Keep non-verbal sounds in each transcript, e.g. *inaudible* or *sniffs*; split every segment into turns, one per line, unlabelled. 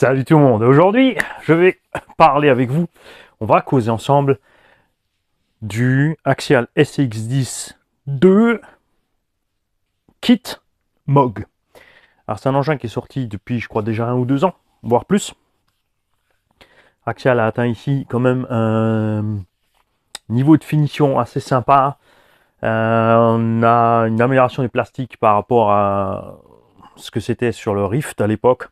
Salut tout le monde, aujourd'hui je vais parler avec vous, on va causer ensemble du Axial SX10 2 kit MOG. Alors c'est un engin qui est sorti depuis je crois déjà un ou deux ans, voire plus. Axial a atteint ici quand même un niveau de finition assez sympa. Euh, on a une amélioration des plastiques par rapport à ce que c'était sur le Rift à l'époque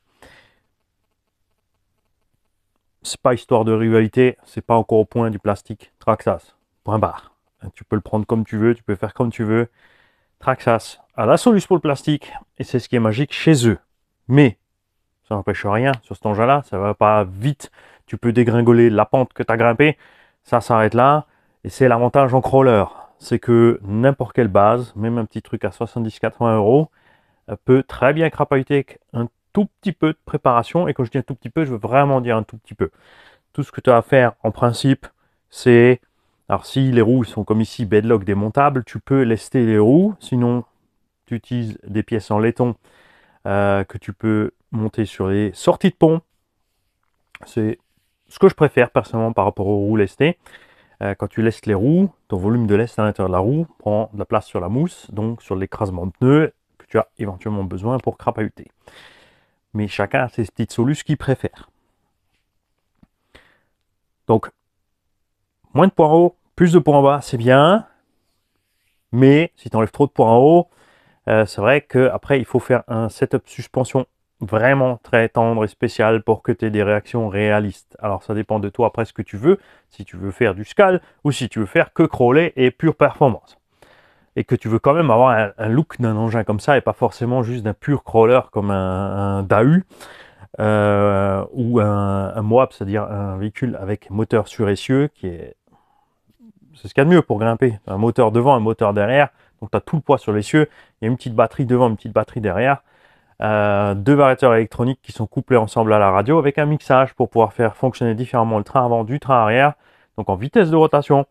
c'est pas histoire de rivalité, c'est pas encore au point du plastique. Traxas, point barre. Hein, tu peux le prendre comme tu veux, tu peux faire comme tu veux. Traxas a la solution pour le plastique, et c'est ce qui est magique chez eux. Mais ça n'empêche rien sur cet engin-là, ça va pas vite. Tu peux dégringoler la pente que tu as grimpée, ça s'arrête là. Et c'est l'avantage en crawler, c'est que n'importe quelle base, même un petit truc à 70-80 euros, euh, peut très bien crapahuter avec un tout petit peu de préparation. Et quand je dis un tout petit peu, je veux vraiment dire un tout petit peu. Tout ce que tu as à faire en principe, c'est. Alors, si les roues sont comme ici, bedlock démontable tu peux lester les roues. Sinon, tu utilises des pièces en laiton euh, que tu peux monter sur les sorties de pont. C'est ce que je préfère personnellement par rapport aux roues lestées. Euh, quand tu laisses les roues, ton volume de lest à l'intérieur de la roue prend de la place sur la mousse, donc sur l'écrasement de pneus que tu as éventuellement besoin pour crapahuter mais chacun a ses petites solutions qu'il préfère. Donc, moins de points haut, plus de points bas, c'est bien. Mais si tu enlèves trop de points en haut, euh, c'est vrai qu'après, il faut faire un setup suspension vraiment très tendre et spécial pour que tu aies des réactions réalistes. Alors ça dépend de toi après ce que tu veux, si tu veux faire du scale ou si tu veux faire que crawler et pure performance et que tu veux quand même avoir un, look d'un engin comme ça et pas forcément juste d'un pur crawler comme un, DAU euh, ou un, MOAB, c'est-à-dire un véhicule avec moteur sur essieu qui est c'est ce qu'il y a de mieux pour grimper. Un moteur devant, un moteur derrière. Donc tu as tout le poids sur l'essieu. Il y a une petite batterie devant, une petite batterie derrière. Euh, deux variateurs électroniques qui sont couplés ensemble à la radio avec un mixage pour pouvoir faire fonctionner différemment le train avant du train arrière. Donc en vitesse de rotation,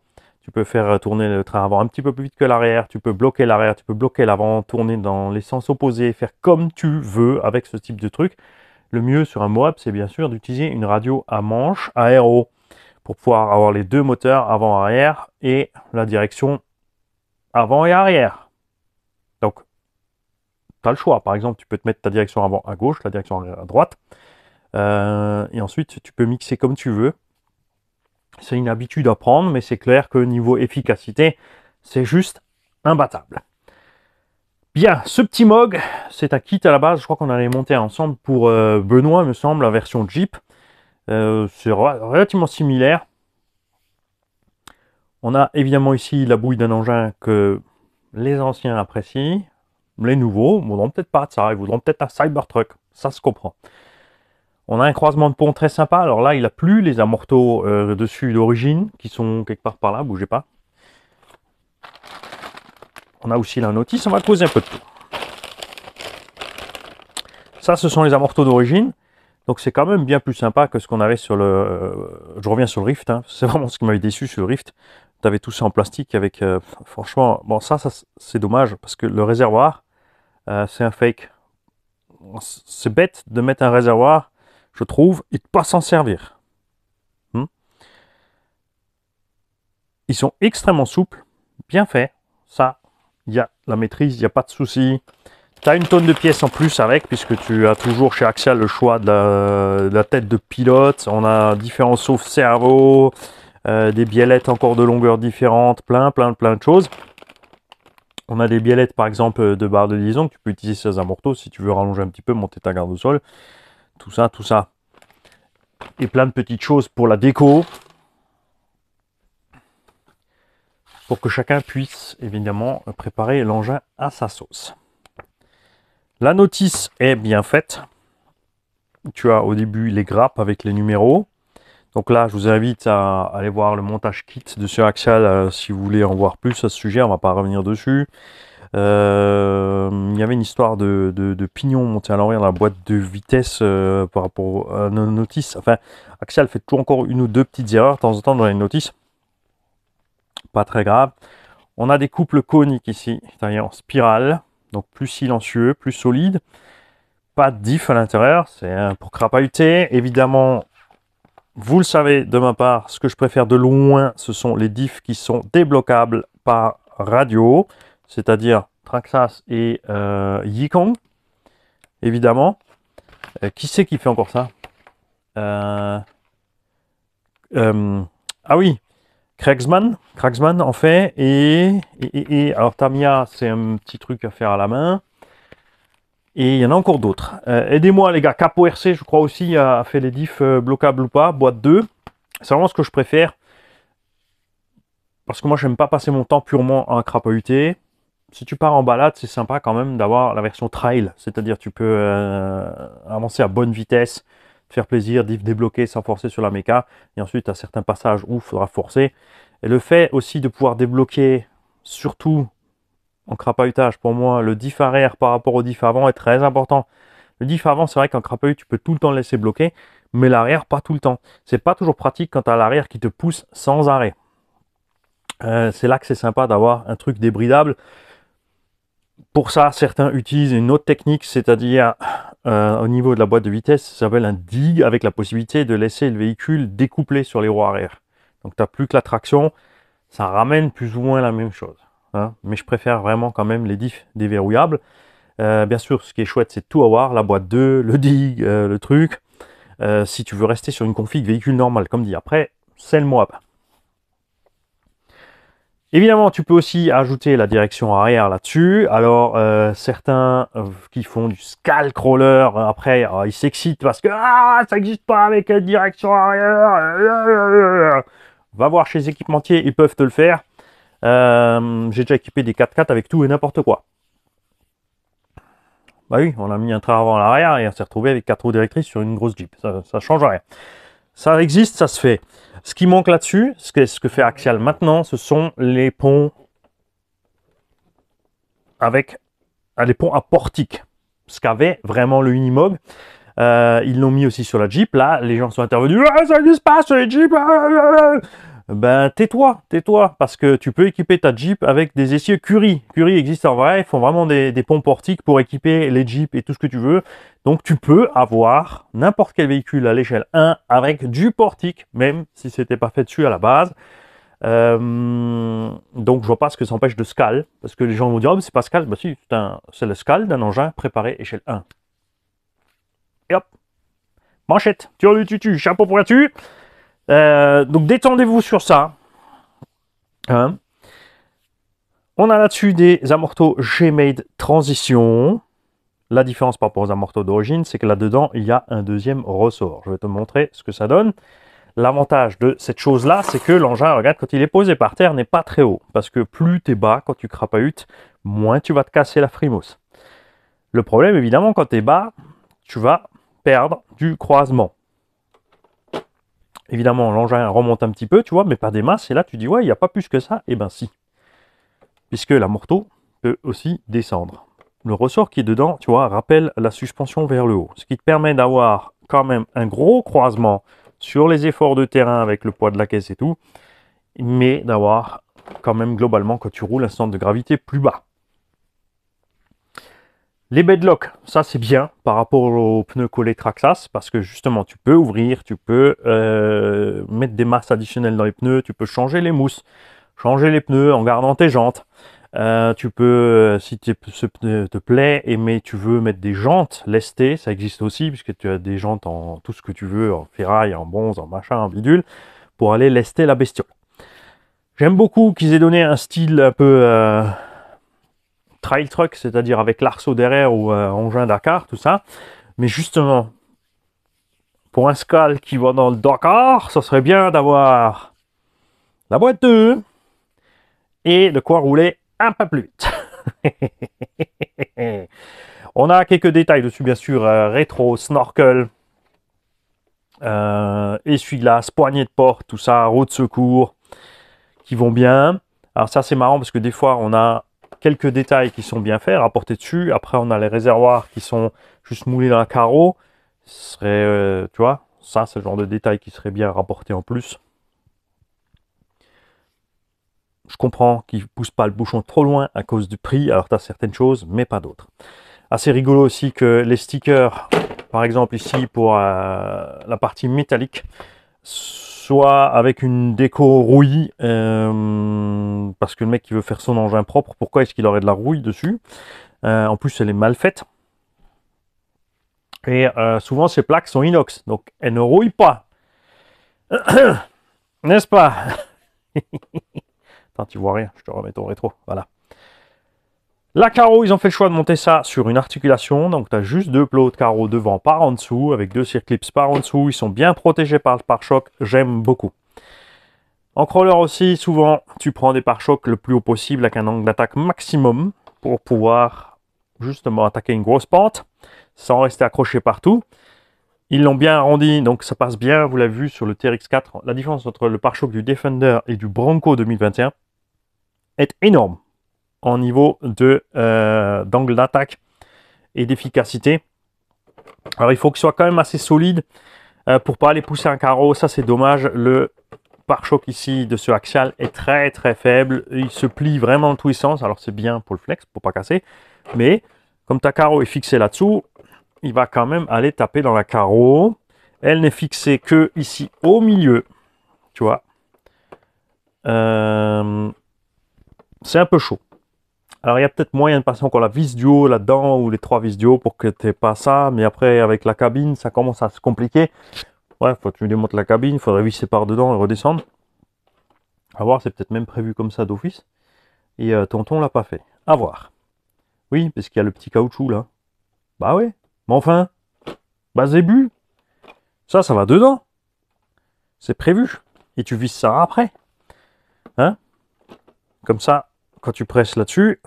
tu peux faire euh, tourner le train avant un petit peu plus vite que l'arrière, tu peux bloquer l'arrière, tu peux bloquer l'avant, tourner dans les sens opposés, faire comme tu veux avec ce type de truc. Le mieux sur un Moab, c'est bien sûr d'utiliser une radio à manche aéro pour pouvoir avoir les deux moteurs avant-arrière et la direction avant et arrière. Donc, tu as le choix. Par exemple, tu peux te mettre ta direction avant à gauche, la direction arrière à droite. Euh, et ensuite, tu peux mixer comme tu veux. C'est une habitude à prendre, mais c'est clair que niveau efficacité, c'est juste imbattable. Bien, ce petit Mog, c'est un kit à la base, je crois qu'on allait monter ensemble pour euh, Benoît, me semble, la version Jeep. Euh, c'est relativement similaire. On a évidemment ici la bouille d'un engin que les anciens apprécient. Les nouveaux voudront peut-être pas ça, ils voudront peut-être un Cybertruck, ça se comprend. On a un croisement de pont très sympa. Alors là, il a plus les amorteaux euh, dessus d'origine, qui sont quelque part par là, bougez pas. On a aussi la notice on va poser un peu de tout. Ça, ce sont les amorteaux d'origine. Donc c'est quand même bien plus sympa que ce qu'on avait sur le... Euh, je reviens sur le Rift, hein. *laughs* c'est vraiment ce qui m'avait déçu sur le Rift. Tu avais tout ça en plastique avec... Euh, franchement, bon ça, c'est dommage parce que le réservoir, c'est un fake. C'est bête de mettre un réservoir je trouve, et de pas s'en servir. Hmm? Ils sont extrêmement souples, bien faits. Ça, il y a la maîtrise, il n'y a pas de souci. Tu as une tonne de pièces en plus avec, puisque tu as toujours chez Axial le choix de la, tête de pilote. On a différents sauf cerveau euh, des biellettes encore de longueur différentes, plein, plein, plein de choses. On a des biellettes, par exemple, de barre de liaison que tu peux utiliser sur un morteau si tu veux rallonger un petit peu, monter ta garde au sol tout ça, tout ça. Et plein de petites choses pour la déco. Pour que chacun puisse évidemment préparer l'engin à sa sauce. La notice est bien faite. Tu as au début les grappes avec les numéros. Donc là, je vous invite à aller voir le montage kit de ce Axial euh, si vous voulez en voir plus à ce sujet. On ne va pas revenir dessus. Euh, il y avait une histoire de, pignon monté à l'envers dans la boîte de vitesse euh, par rapport à nos notices. Enfin, Axial fait toujours encore une ou deux petites erreurs de temps en temps dans les notices. Pas très grave. On a des couples coniques ici, c'est-à-dire en spirale, donc plus silencieux, plus solide. Pas de diff à l'intérieur, c'est pour crapahuter. Évidemment, vous le savez de ma part, ce que je préfère de loin, ce sont les diffs qui sont débloquables par radio c'est-à-dire Traxas et euh, Yikong, évidemment. Euh, qui c'est qui fait encore ça euh, Ah oui, Kragsman, Kragsman en fait, et, alors Tamia, c'est un petit truc à faire à la main. Et il y en a encore d'autres. Aidez-moi les gars, Capo RC, je crois aussi, a, fait les diffs blocables bloquables ou pas, boîte 2. C'est vraiment ce que je préfère. Parce que moi, je n'aime pas passer mon temps purement à crapauté si tu pars en balade, c'est sympa quand même d'avoir la version trail, c'est-à-dire tu peux euh, avancer à bonne vitesse, faire plaisir, débloquer sans forcer sur la méca, et ensuite à certains passages où il faudra forcer. Et le fait aussi de pouvoir débloquer, surtout en crapahutage, pour moi, le diff arrière par rapport au diff avant est très important. Le diff avant, c'est vrai qu'en crapahut, tu peux tout le temps le laisser bloquer, mais l'arrière, pas tout le temps. C'est pas toujours pratique quand tu as l'arrière qui te pousse sans arrêt. Euh, c'est là que c'est sympa d'avoir un truc débridable pour ça, certains utilisent une autre technique, c'est-à-dire euh, au niveau de la boîte de vitesse, ça s'appelle un dig avec la possibilité de laisser le véhicule découplé sur les roues arrière. Donc tu n'as plus que la traction, ça ramène plus ou moins la même chose. Hein. Mais je préfère vraiment quand même les diffs déverrouillables. Euh, bien sûr, ce qui est chouette, c'est tout avoir, la boîte 2, le dig, euh, le truc. si tu veux rester sur une config véhicule normal, comme dit après, c'est le pas. Évidemment, tu peux aussi ajouter la direction arrière là-dessus. Alors, euh, certains euh, qui font du Scalcrawler, crawler, euh, après, ils s'excitent parce que ah, ça n'existe pas avec la direction arrière. Va voir chez les équipementiers, ils peuvent te le faire. J'ai déjà équipé des 4x4 avec tout et n'importe quoi. Bah oui, on a mis un train avant l'arrière et on s'est retrouvé avec 4 roues directrices sur une grosse Jeep. Ça, ça change rien. Ça existe, ça se fait. Ce qui manque là-dessus, ce que, fait Axial maintenant, ce sont les ponts avec ah, les ponts à portique. Ce qu'avait vraiment le Unimog. Euh, ils l'ont mis aussi sur la Jeep. Là, les gens sont intervenus. Ah, ça se passe sur les Jeeps. Ah, ben tais-toi, tais-toi, parce que tu peux équiper ta Jeep avec des essieux Curie. Curie existe en vrai, ils font vraiment des, ponts portiques pour équiper les Jeeps et tout ce que tu veux. Donc tu peux avoir n'importe quel véhicule à l'échelle 1 avec du portique, même si c'était pas fait dessus à la base. Euh, donc je vois pas ce que ça empêche de scale, parce que les gens vont dire, oh, c'est pas scale, ben si, c'est le scal d'un engin préparé échelle 1. Et hop, manchette, tu le tutu, chapeau pour la tu euh, donc détendez-vous sur ça. Hein. on a là-dessus des amortos G-Made Transition. La différence par rapport aux amortos d'origine, c'est que là-dedans, il y a un deuxième ressort. Je vais te montrer ce que ça donne. L'avantage de cette chose-là, c'est que l'engin, regarde, quand il est posé par terre, n'est pas très haut. Parce que plus tu es bas, quand tu crapahutes, moins tu vas te casser la frimousse. Le problème, évidemment, quand tu es bas, tu vas perdre du croisement. Évidemment, l'engin remonte un petit peu, tu vois, mais pas des masses. Et là, tu dis, ouais, il n'y a pas plus que ça. Eh ben si. Puisque la morteau peut aussi descendre. Le ressort qui est dedans, tu vois, rappelle la suspension vers le haut. Ce qui te permet d'avoir quand même un gros croisement sur les efforts de terrain avec le poids de la caisse et tout. Mais d'avoir quand même globalement, quand tu roules, un centre de gravité plus bas. Les bedlocks, ça c'est bien par rapport aux pneus collés Traxas parce que justement tu peux ouvrir, tu peux euh, mettre des masses additionnelles dans les pneus, tu peux changer les mousses, changer les pneus en gardant tes jantes. Euh, tu peux, euh, si ce pneu te plaît mais tu veux mettre des jantes lestées, ça existe aussi puisque tu as des jantes en tout ce que tu veux, en ferraille, en bronze, en machin, en bidule, pour aller lester la bestiole. J'aime beaucoup qu'ils aient donné un style un peu trail truck, c'est-à-dire avec l'arceau derrière ou un euh, engin Dakar, tout ça. Mais justement, pour un scal qui va dans le Dakar, ça serait bien d'avoir la boîte 2 et de quoi rouler un peu plus vite. *laughs* On a quelques détails dessus, bien sûr. Euh, rétro, snorkel, euh, essuie-glace, poignée de porte, tout ça, roue de secours qui vont bien. Alors ça c'est marrant parce que des fois on a quelques détails qui sont bien faits, rapportés dessus. Après, on a les réservoirs qui sont juste moulés dans un carreau. serait, euh, tu vois, ça, c'est le genre de détails qui serait bien rapporté en plus. Je comprends qu'ils ne poussent pas le bouchon trop loin à cause du prix. Alors, tu as certaines choses, mais pas d'autres. Assez rigolo aussi que les stickers, par exemple ici, pour euh, la partie métallique, soit avec une déco rouille euh, parce que le mec qui veut faire son engin propre, pourquoi est-ce qu'il aurait de la rouille dessus euh, En plus, elle est mal faite. Et euh, souvent, ces plaques sont inox, donc elles ne rouillent pas. *coughs* N'est-ce pas *laughs* Attends, tu vois rien, je te remets ton rétro, voilà. La carreau, ils ont fait le choix de monter ça sur une articulation. Donc, tu as juste deux plots de carreau devant par en dessous, avec deux circlips par en dessous. Ils sont bien protégés par le pare-choc. J'aime beaucoup. En crawler aussi, souvent, tu prends des pare-chocs le plus haut possible avec un angle d'attaque maximum pour pouvoir justement attaquer une grosse pente sans rester accroché partout. Ils l'ont bien arrondi, donc ça passe bien. Vous l'avez vu sur le TRX4, la différence entre le pare-choc du Defender et du Bronco 2021 est énorme en niveau euh, d'angle d'attaque et d'efficacité. Alors il faut ce soit quand même assez solide euh, pour pas aller pousser un carreau, ça c'est dommage. Le pare-choc ici de ce axial est très très faible, il se plie vraiment dans tous les sens, alors c'est bien pour le flex, pour pas casser, mais comme ta carreau est fixée là-dessous, il va quand même aller taper dans la carreau. Elle n'est fixée que ici au milieu, tu vois. Euh, c'est un peu chaud. Alors, il y a peut-être moyen de passer encore la vis du haut là-dedans ou les trois vis du haut pour que tu pas ça. Mais après, avec la cabine, ça commence à se compliquer. Ouais, faut que tu démontes la cabine, il faudrait visser par dedans et redescendre. À voir, c'est peut-être même prévu comme ça d'office. Et euh, tonton l'a pas fait. À voir. Oui, parce qu'il y a le petit caoutchouc là. Bah ouais. Mais enfin, bah zébu. Ça, ça va dedans. C'est prévu. Et tu vises ça après. Hein Comme ça, quand tu presses là-dessus,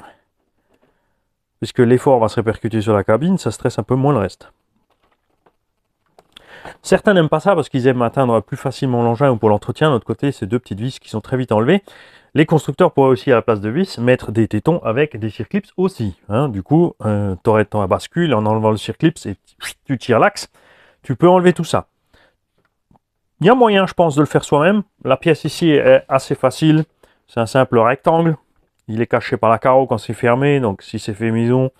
puisque l'effort va se répercuter sur la cabine, ça stresse un peu moins le reste. Certains n'aiment pas ça parce qu'ils aiment atteindre plus facilement l'engin ou pour l'entretien. De l'autre côté, ces deux petites vis qui sont très vite enlevées. Les constructeurs pourraient aussi, à la place de vis, mettre des tétons avec des circlips aussi. Hein. Du coup, euh, tu aurais temps à bascule en enlevant le circlips et tu tires l'axe. Tu peux enlever tout ça. Il y a moyen, je pense, de le faire soi-même. La pièce ici est assez facile. C'est un simple rectangle il est caché par la carreau quand c'est fermé, donc si c'est fait maison,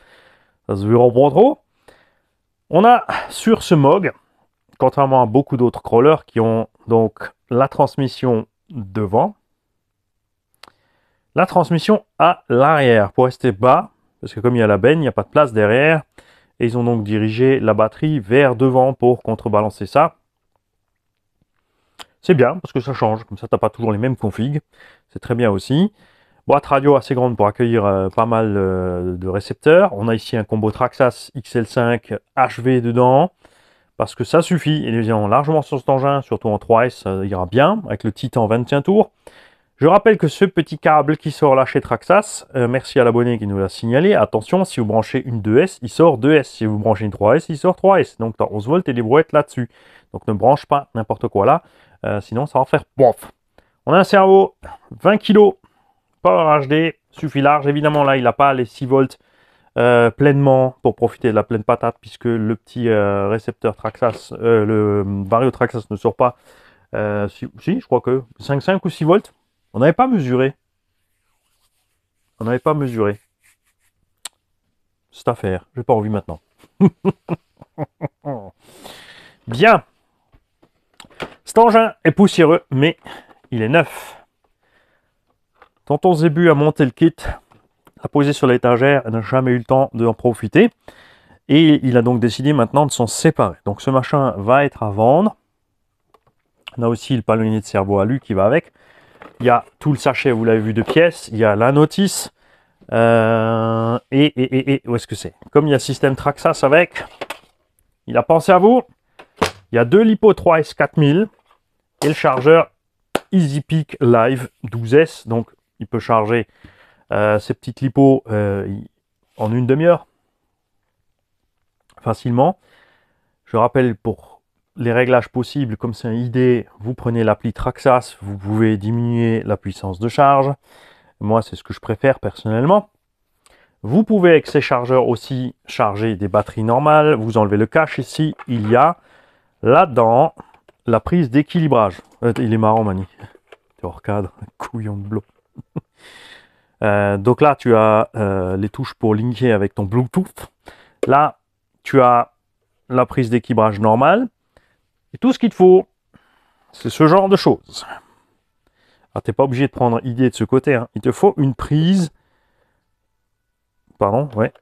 ça se verra pas trop. On a sur ce MOG, contrairement à beaucoup d'autres crawlers qui ont donc la transmission devant, la transmission à l'arrière pour rester bas, parce que comme il y a la benne, il n'y a pas de place derrière, et ils ont donc dirigé la batterie vers devant pour contrebalancer ça. C'est bien, parce que ça change, comme ça tu n'as pas toujours les mêmes configs, c'est très bien aussi. Boîte radio assez grande pour accueillir euh, pas mal de récepteurs. On a ici un combo Traxas XL5 HV dedans. Parce que ça suffit, et les largement sur cet engin, surtout en 3S, ça ira bien, avec le Titan 21 tours. Je rappelle que ce petit câble qui sort là chez Traxas, euh, merci à l'abonné qui nous l'a signalé, attention, si vous branchez une 2S, il sort 2S, si vous branchez une 3S, il sort 3S, donc 11 volts et des brouettes là-dessus. Donc ne branche pas n'importe quoi là, euh, sinon ça va faire bof. On a un cerveau, 20 kg, Power HD suffit large. Évidemment, là, il n'a pas les 6 volts euh, pleinement pour profiter de la pleine patate puisque le petit euh, récepteur Traxas, euh, le Vario Traxas ne sort pas. Si, si, je crois que 5, ou 6 volts. On n'avait pas mesuré. On n'avait pas mesuré. C'est à faire. n'ai pas envie maintenant. *laughs* Bien. Cet engin est poussiéreux, mais il est neuf. Tonton Zébu à monter le kit, à poser sur l'étagère, n'a jamais eu le temps d'en profiter. Et il a donc décidé maintenant de s'en séparer. Donc ce machin va être à vendre. On a aussi le palonnier de cerveau à lui qui va avec. Il y a tout le sachet, vous l'avez vu, de pièces. Il y a la notice. Euh, et, et, et, où est-ce que c'est Comme il y a système Traxas avec, il a pensé à vous. Il y a deux Lipo 3S4000 et le chargeur EasyPeak Live 12S. Donc il peut charger euh, ses petites lipos euh, en une demi-heure, facilement. Je rappelle pour les réglages possibles, comme c'est un idée, vous prenez l'appli Traxas, vous pouvez diminuer la puissance de charge. Moi, c'est ce que je préfère personnellement. Vous pouvez avec ces chargeurs aussi charger des batteries normales. Vous enlevez le cache ici, il y a là-dedans la prise d'équilibrage. Euh, il est marrant, Mani. *laughs* T'es hors cadre, *laughs* couillon de bloc. Euh, donc là, tu as euh, les touches pour linker avec ton Bluetooth. Là, tu as la prise d'équilibrage normale. Et tout ce qu'il te faut, c'est ce genre de choses. Alors, ah, t'es pas obligé de prendre idée de ce côté. Hein. Il te faut une prise, pardon, ouais,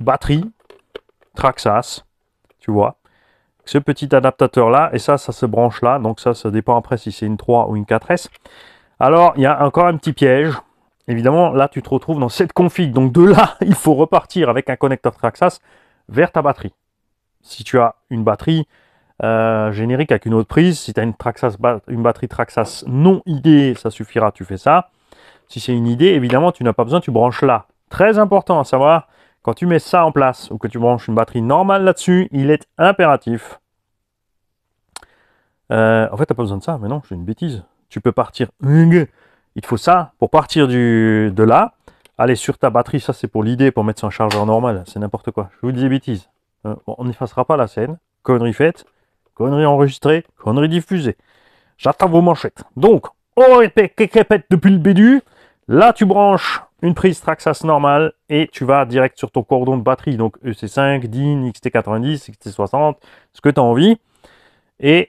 batterie, Traxas, tu vois. Ce petit adaptateur là, et ça, ça se branche là. Donc ça, ça dépend après si c'est une 3 ou une 4S. Alors, il y a encore un petit piège. Évidemment, là, tu te retrouves dans cette config. Donc de là, *laughs* il faut repartir avec un connecteur Traxas vers ta batterie. Si tu as une batterie euh, générique avec une autre prise, si tu as une, une batterie Traxas non idée, ça suffira, tu fais ça. Si c'est une idée, évidemment, tu n'as pas besoin, tu branches là. Très important à savoir, quand tu mets ça en place ou que tu branches une batterie normale là-dessus, il est impératif. Euh, en fait, tu n'as pas besoin de ça, mais non, j'ai une bêtise. Tu peux partir hum, il te faut ça pour partir du, de là, aller sur ta batterie, ça c'est pour l'idée, pour mettre son chargeur normal, c'est n'importe quoi. Je vous dis des bêtises. Euh, on n'effacera pas la scène. Connerie faite, connerie enregistrée, connerie diffusée. J'attends vos manchettes. Donc, on répète, depuis le début. Là, tu branches une prise Traxas normale et tu vas direct sur ton cordon de batterie. Donc EC5, DIN, XT90, XT60, ce que tu as envie. Et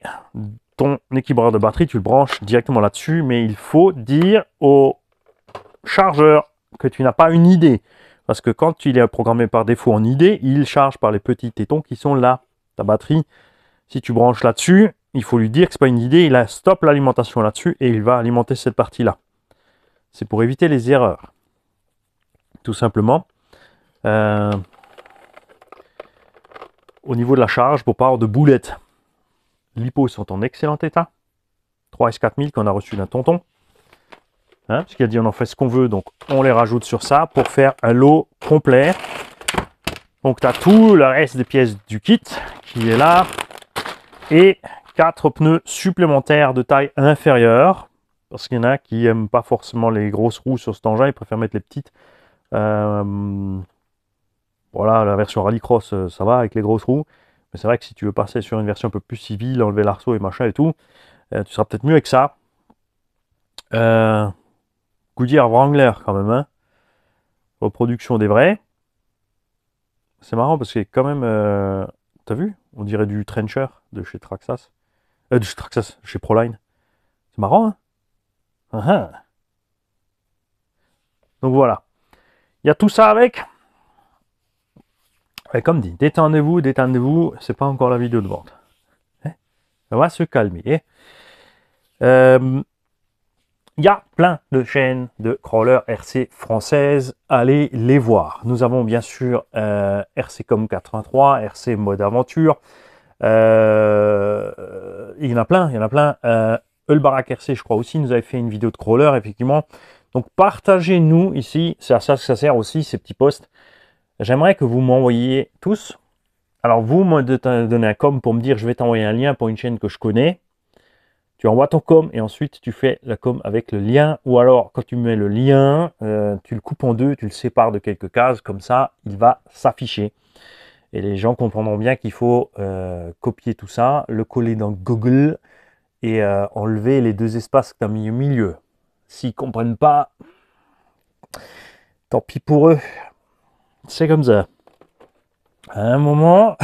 ton équilibreur de batterie, tu le branches directement là-dessus, mais il faut dire au chargeur que tu n'as pas une idée. Parce que quand il est programmé par défaut en idée, il charge par les petits tétons qui sont là. Ta batterie, si tu branches là-dessus, il faut lui dire que ce n'est pas une idée, il a stop l'alimentation là-dessus et il va alimenter cette partie-là. C'est pour éviter les erreurs. Tout simplement. Euh, au niveau de la charge, pour pas avoir de boulettes. Lipos sont en excellent état. 3 S 4000 qu'on a reçu d'un tonton. Hein, parce qu'il a dit on en fait ce qu'on veut, donc on les rajoute sur ça pour faire un lot complet. Donc tu as tout le reste des pièces du kit qui est là. Et quatre pneus supplémentaires de taille inférieure. Parce qu'il y en a qui n'aiment pas forcément les grosses roues sur cet engin, ils préfèrent mettre les petites. Euh, voilà, la version rallycross, euh, ça va avec les grosses roues c'est vrai que si tu veux passer sur une version un peu plus civile, enlever l'arceau et machin et tout, euh, tu seras peut-être mieux avec ça. Euh, Goodyear Wrangler quand même, hein. Reproduction des vrais. C'est marrant parce que quand même, euh, t'as vu On dirait du Trencher de chez Traxxas. Euh, de chez chez Proline. C'est marrant, hein? ah, ah. Donc voilà. Il y a tout ça avec. Et comme dit, détendez-vous, détendez-vous, c'est pas encore la vidéo de vente. On hein? va se calmer. Euh, il y a plein de chaînes de crawlers RC françaises, allez les voir. Nous avons bien sûr RC RCcom 83, RC Mode Aventure, euh, il y en a plein, il y en a plein. Euh, RC, je crois aussi, nous avait fait une vidéo de crawler, effectivement. Donc partagez-nous ici, c'est à ça que ça sert aussi, ces petits posts j'aimerais que vous m'envoyiez tous. Alors, vous de te donner un com pour me dire je vais t'envoyer un lien pour une chaîne que je connais. Tu envoies ton com et ensuite tu fais la com avec le lien. Ou alors, quand tu mets le lien, euh, tu le coupes en deux, tu le sépares de quelques cases. Comme ça, il va s'afficher. Et les gens comprendront bien qu'il faut euh, copier tout ça, le coller dans Google et euh, enlever les deux espaces d'un milieu. S'ils comprennent pas, tant pis pour eux c'est comme ça. À un moment,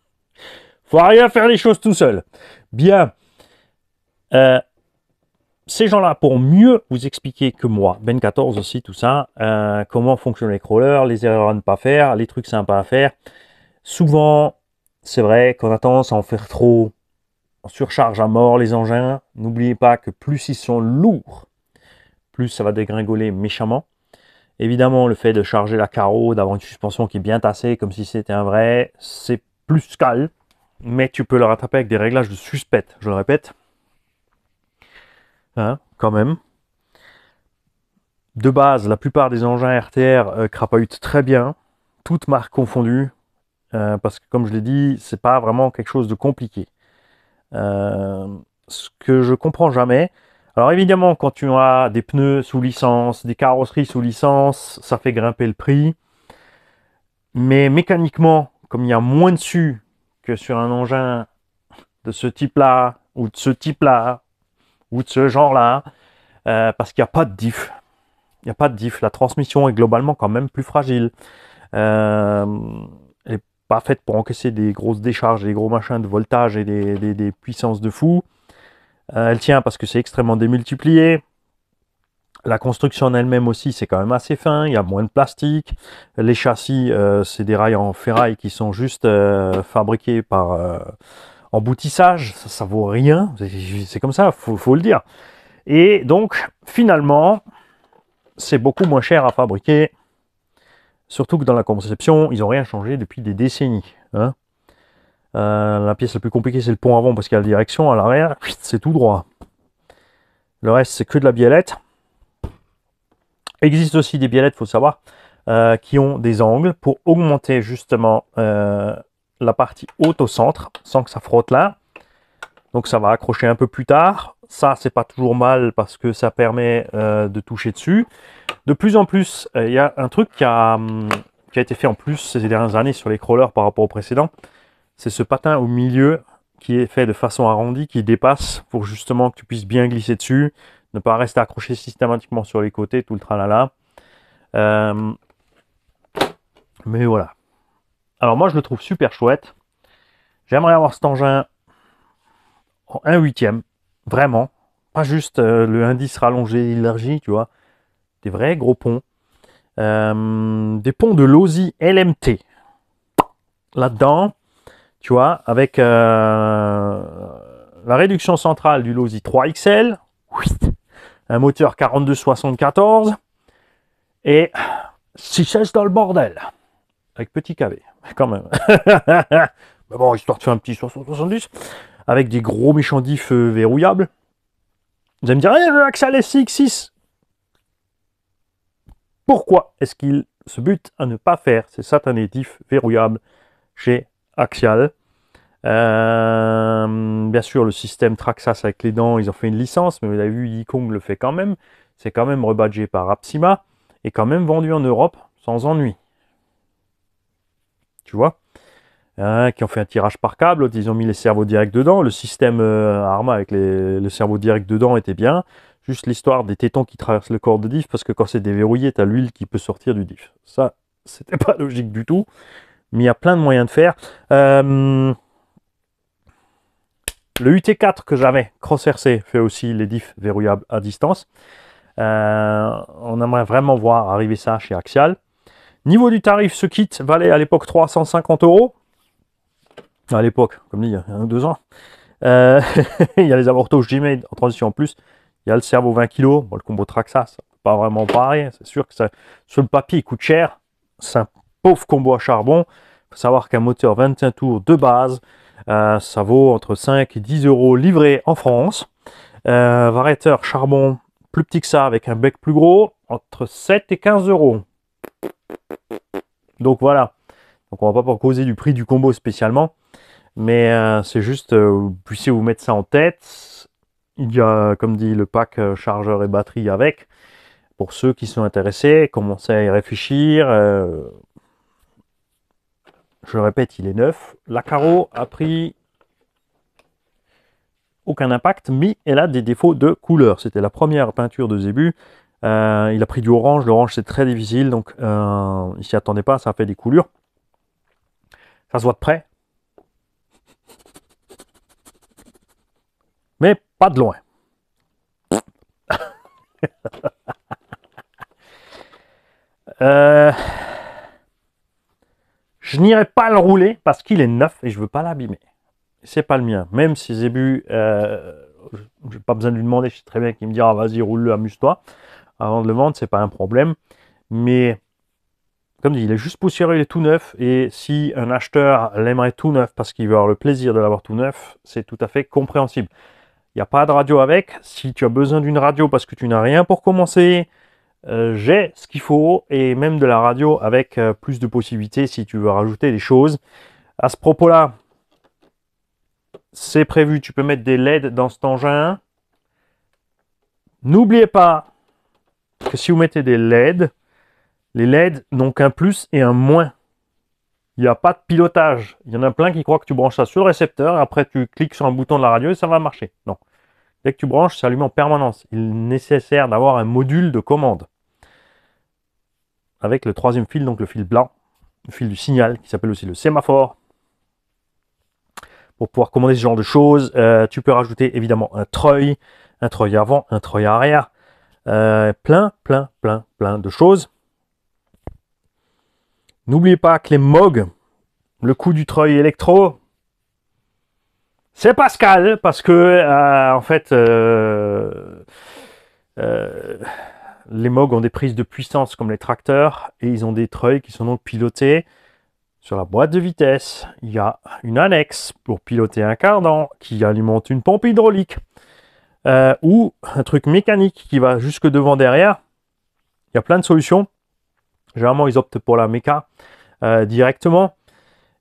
*laughs* faut arriver faire les choses tout seul. Bien, euh, ces gens-là pour mieux vous expliquer que moi, Ben 14 aussi, tout ça, euh, comment fonctionnent les crawlers, les erreurs à ne pas faire, les trucs sympas à faire. Souvent, c'est vrai qu'on a tendance à en faire trop, on surcharge à mort les engins. N'oubliez pas que plus ils sont lourds, plus ça va dégringoler méchamment. Évidemment, le fait de charger la carreau, d'avoir une suspension qui est bien tassée, comme si c'était un vrai, c'est plus calme. Mais tu peux le rattraper avec des réglages de suspect, je le répète. Hein, quand même. De base, la plupart des engins RTR euh, crapahutent très bien, toutes marques confondues, euh, parce que comme je l'ai dit, c'est pas vraiment quelque chose de compliqué. Euh, ce que je comprends jamais, alors évidemment, quand tu as des pneus sous licence, des carrosseries sous licence, ça fait grimper le prix. Mais mécaniquement, comme il y a moins dessus que sur un engin de ce type-là, ou de ce type-là, ou de ce genre-là, euh, parce qu'il n'y a pas de diff. Il n'y a pas de diff. La transmission est globalement quand même plus fragile. Euh, elle n'est pas faite pour encaisser des grosses décharges, des gros machins de voltage et des puissances de fou. Euh, elle tient parce que c'est extrêmement démultiplié. La construction en elle-même aussi, c'est quand même assez fin, il y a moins de plastique. Les châssis, euh, c'est des rails en ferraille qui sont juste euh, fabriqués par emboutissage, ça, ça, vaut rien, c'est comme ça, faut, faut le dire. Et donc, finalement, c'est beaucoup moins cher à fabriquer, surtout que dans la conception, ils n'ont rien changé depuis des décennies. Hein. Euh, la pièce la plus compliquée, c'est le pont avant parce qu'il y a la direction. À l'arrière, *sniffs* c'est tout droit. Le reste, c'est que de la biellette. Il existe aussi des biellettes, il faut savoir, euh, qui ont des angles pour augmenter justement euh, la partie haute au centre sans que ça frotte là. Donc ça va accrocher un peu plus tard. Ça, c'est pas toujours mal parce que ça permet de toucher dessus. De plus en plus, il y a un truc qui hum, qui a été fait en plus ces dernières années sur les crawlers par rapport au précédent c'est ce patin au milieu qui est fait de façon arrondie, qui dépasse pour justement que tu puisses bien glisser dessus, ne pas rester accroché systématiquement sur les côtés, tout le tralala. Euh, mais voilà. Alors moi, je le trouve super chouette. J'aimerais avoir cet engin en 1 huitième, vraiment. Pas juste euh, le indice rallongé élargi, tu vois. Des vrais gros ponts. Euh, des ponts de l'OSI LMT. Là-dedans, avec euh, la réduction centrale du Losi 3XL, un moteur 4274, et 6 dans le bordel, avec petit KV, quand même. *laughs* Mais bon, histoire de faire un petit 670, avec des gros méchants diffs euh, verrouillables. Vous allez me dire, eh, Axel SX6, pourquoi est-ce qu'il se bute à ne pas faire ces satanés diffs verrouillables chez Axial, euh, bien sûr, le système Traxas avec les dents, ils ont fait une licence, mais vous avez vu, Yikong le fait quand même. C'est quand même rebadgé par Apsima et quand même vendu en Europe sans ennui. Tu vois euh, Qui ont fait un tirage par câble, ils ont mis les cerveaux directs dedans. Le système euh, Arma avec les, le cerveau direct dedans était bien. Juste l'histoire des tétons qui traversent le corps de diff, parce que quand c'est déverrouillé, tu as l'huile qui peut sortir du diff. Ça, c'était *laughs* pas logique du tout. Mais il y a plein de moyens de faire. Euh, le UT4 que j'avais, cross rc fait aussi les diffs verrouillables à distance. Euh, on aimerait vraiment voir arriver ça chez Axial. Niveau du tarif, ce kit valait à l'époque 350 euros. À l'époque, comme dit, il y a deux ans. Euh, *laughs* il y a les avortos Gmail en transition en plus. Il y a le cerveau 20 kg. le combo Traxa, pas vraiment pareil. Hein. C'est sûr que ça, sur le papier, coûte cher. C'est un pauvre combo à charbon savoir qu'un moteur 25 tours de base, euh, ça vaut entre 5 et 10 euros livré en France. Euh, variateur charbon plus petit que ça, avec un bec plus gros, entre 7 et 15 euros. Donc voilà. Donc on va pas causer du prix du combo spécialement, mais euh, c'est juste euh, vous puissiez vous mettre ça en tête. Il y a, comme dit, le pack chargeur et batterie avec. Pour ceux qui sont intéressés, commencez à y réfléchir je répète, il est neuf. La carreau a pris aucun impact, mais elle a des défauts de couleur. C'était la première peinture de Zébu. Euh, il a pris du orange. L'orange, c'est très difficile, donc euh, il s'y attendait pas. Ça fait des coulures. Ça se voit de près. Mais pas de loin. *laughs* Euh, je n'irai pas le rouler parce qu'il est neuf et je ne veux pas l'abîmer. C'est pas le mien. Même si Zébu, euh, j'ai pas besoin de lui demander, je sais très bien qu'il me dira ah, vas-y, roule-le, amuse-toi. Avant de le vendre, ce n'est pas un problème. Mais comme dit, il est juste poussiéreux, il est tout neuf. Et si un acheteur l'aimerait tout neuf parce qu'il veut avoir le plaisir de l'avoir tout neuf, c'est tout à fait compréhensible. Il n'y a pas de radio avec. Si tu as besoin d'une radio parce que tu n'as rien pour commencer, euh, j'ai ce qu'il faut et même de la radio avec euh, plus de possibilités si tu veux rajouter des choses. À ce propos-là, c'est prévu, tu peux mettre des LED dans cet engin. N'oubliez pas que si vous mettez des LED, les LED n'ont qu'un plus et un moins. Il n'y a pas de pilotage. Il y en a plein qui croient que tu branches ça sur le récepteur, et après tu cliques sur un bouton de la radio et ça va marcher. Non. Dès que tu branches, ça allume en permanence. Il est nécessaire d'avoir un module de commande avec le troisième fil, donc le fil blanc, le fil du signal, qui s'appelle aussi le sémaphore. Pour pouvoir commander ce genre de choses, euh, tu peux rajouter évidemment un treuil, un treuil avant, un treuil arrière, euh, plein, plein, plein, plein de choses. N'oubliez pas que les MOG, le coup du treuil électro, c'est Pascal, parce que, euh, en fait, les MOG ont des prises de puissance comme les tracteurs et ils ont des treuils qui sont donc pilotés sur la boîte de vitesse. Il y a une annexe pour piloter un cardan qui alimente une pompe hydraulique euh, ou un truc mécanique qui va jusque devant derrière. Il y a plein de solutions. Généralement, ils optent pour la méca euh, directement.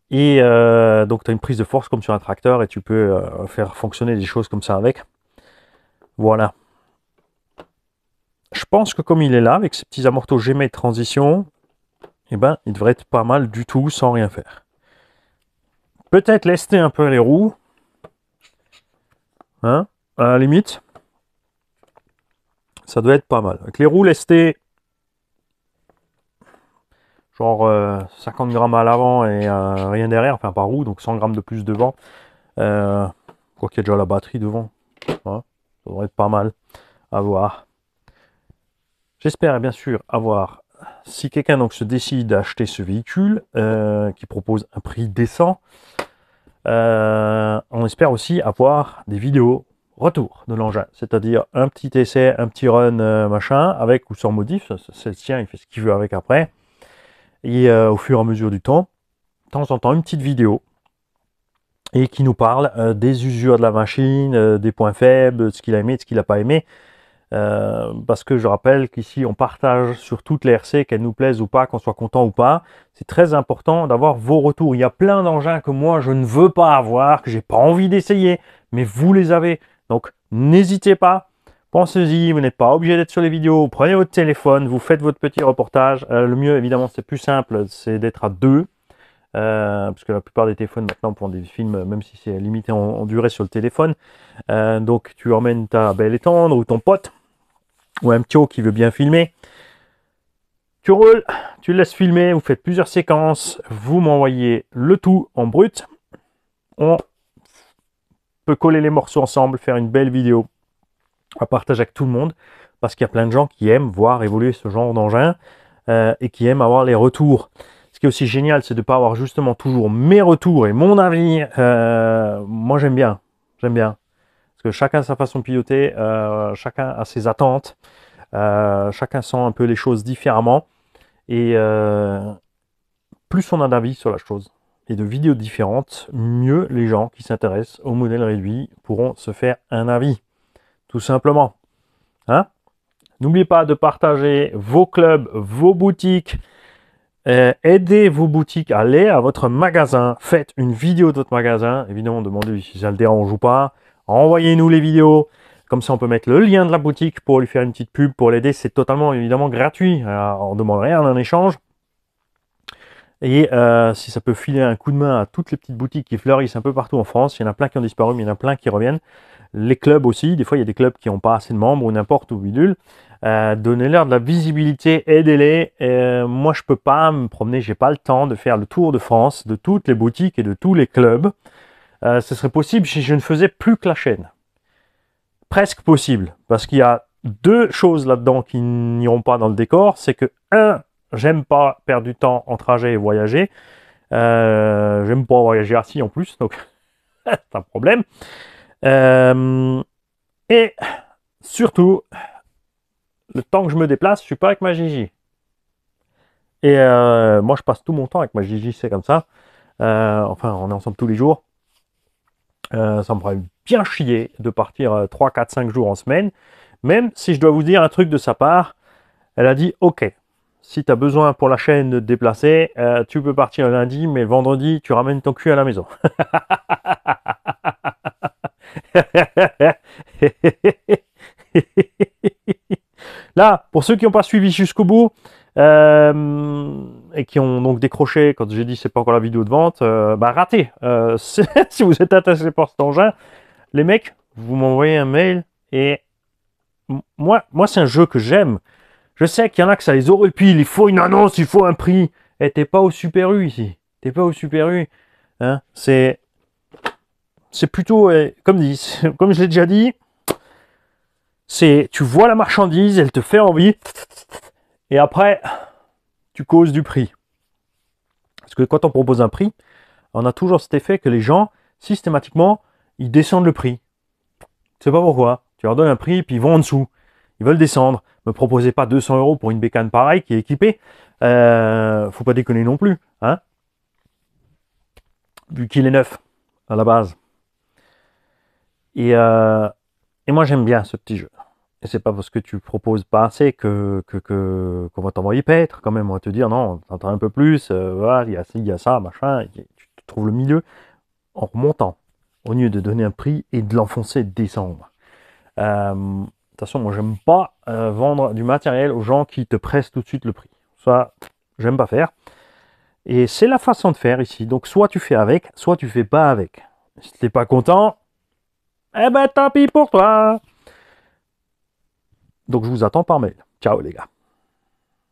Et euh, donc, tu as une prise de force comme sur un tracteur et tu peux faire fonctionner des choses comme ça avec. Voilà je pense que comme il est là, avec ses petits amortos GM de transition, eh ben, il devrait être pas mal du tout sans rien faire. Peut-être lester un peu les roues. Hein, à la limite. Ça doit être pas mal. Avec les roues lestées, genre 50 euh, grammes à l'avant et euh, rien derrière, enfin par roue, donc 100 grammes de plus devant. Euh, quoi qu'il y ait déjà la batterie devant. Hein, ça devrait être pas mal à voir. J'espère bien sûr avoir, si quelqu'un donc se décide d'acheter ce véhicule, euh, qui propose un prix décent, euh, on espère aussi avoir des vidéos retour de l'engin, c'est-à-dire un petit essai, un petit run, euh, machin, avec ou sans modif, c'est le sien, il fait ce qu'il veut avec après, et au fur et à mesure du temps, de temps en temps, une petite vidéo, et qui nous parle des usures de la machine, des points faibles, ce qu'il a aimé, ce qu'il n'a pas aimé, euh, parce que je rappelle qu'ici on partage sur toutes les RC, qu'elles nous plaisent ou pas, qu'on soit content ou pas. C'est très important d'avoir vos retours. Il y a plein d'engins que moi je ne veux pas avoir, que j'ai pas envie d'essayer, mais vous les avez. Donc n'hésitez pas, pensez-y, vous n'êtes pas obligé d'être sur les vidéos, prenez votre téléphone, vous faites votre petit reportage. Euh, le mieux évidemment c'est plus simple, c'est d'être à deux. Euh, parce que la plupart des téléphones maintenant pour des films, même si c'est limité en, durée sur le téléphone, euh, donc tu emmènes ta belle étendre ou ton pote, ou un ptio qui veut bien filmer, tu roules, tu laisses filmer, vous faites plusieurs séquences, vous m'envoyez le tout en brut, on peut coller les morceaux ensemble, faire une belle vidéo à partager avec tout le monde, parce qu'il y a plein de gens qui aiment voir évoluer ce genre d'engin euh, et qui aiment avoir les retours aussi génial, c'est de ne pas avoir justement toujours mes retours et mon avis. Euh, moi, j'aime bien. J'aime bien. Parce que chacun sa façon de piloter, euh, chacun a ses attentes, euh, chacun sent un peu les choses différemment. Et plus on a d'avis sur la chose et de vidéos différentes, mieux les gens qui s'intéressent au modèle réduit pourront se faire un avis. Tout simplement. Hein N'oubliez pas de partager vos clubs, vos boutiques, euh, aidez vos boutiques, aller à votre magasin, faites une vidéo de votre magasin, évidemment demandez si ça le dérange ou pas, envoyez-nous les vidéos, comme ça on peut mettre le lien de la boutique pour lui faire une petite pub, pour l'aider, c'est totalement évidemment gratuit, on ne demande rien en échange. Et euh, si ça peut filer un coup de main à toutes les petites boutiques qui fleurissent un peu partout en France, il y en a plein qui ont disparu, mais il y en a plein qui reviennent. Les clubs aussi, des fois il y a des clubs qui n'ont pas assez de membres ou n'importe où bidule. Euh, Donnez-leur de la visibilité, aidez-les. Euh, moi, je peux pas me promener, j'ai pas le temps de faire le tour de France, de toutes les boutiques et de tous les clubs. Euh, ce serait possible si je ne faisais plus que la chaîne. Presque possible, parce qu'il y a deux choses là-dedans qui n'iront pas dans le décor. C'est que, un, j'aime pas perdre du temps en trajet et voyager. j'aime pas voyager assis en plus, donc *laughs* c'est un problème. et surtout, le temps que je me déplace, je suis pas avec ma Gigi. Et euh, moi, je passe tout mon temps avec ma Gigi, c'est comme ça. Euh, enfin, on est ensemble tous les jours. Euh, ça me ferait bien chier de partir 3, 4, 5 jours en semaine. Même si je dois vous dire un truc de sa part, elle a dit Ok, si tu as besoin pour la chaîne de déplacer, tu peux partir lundi, mais vendredi, tu ramènes ton cul à la maison. *laughs* Là, pour ceux qui n'ont pas suivi jusqu'au bout euh, et qui ont donc décroché quand j'ai dit c'est pas encore la vidéo de vente, euh, bah raté. Euh, *laughs* si vous êtes intéressé par cet engin, les mecs, vous m'envoyez un mail et moi, moi c'est un jeu que j'aime. Je sais qu'il y en a que ça les pile, il faut une annonce, il faut un prix. Et eh, t'es pas au Super U ici. T'es pas au Super U. Hein. c'est c'est plutôt, eh, comme, dit, *laughs* comme je l'ai déjà dit, c'est, tu vois la marchandise, elle te fait envie, et après, tu causes du prix. Parce que quand on propose un prix, on a toujours cet effet que les gens, systématiquement, ils descendent le prix. c'est sais pas pourquoi. Tu leur donnes un prix, puis ils vont en dessous. Ils veulent descendre. Me proposez pas 200 euros pour une bécane pareille qui est équipée. Euh, faut pas déconner non plus. Hein Vu qu'il est neuf, à la base. Et euh, et moi, j'aime bien ce petit jeu. Et c'est pas parce que tu proposes pas assez que qu'on va t'envoyer paître quand même. On va te dire non, t'entends un peu plus, euh, voilà, il y a y a ça, machin. tu te trouves le milieu en remontant au lieu de donner un prix et de l'enfoncer décembre. Euh, toute façon moi j'aime pas euh, vendre du matériel aux gens qui te pressent tout de suite le prix. Ça, j'aime pas faire. Et c'est la façon de faire ici. Donc soit tu fais avec, soit tu fais pas avec. Si t'es pas content, eh ben, tant pis pour toi. Donc, je vous attends par mail. Ciao, les gars.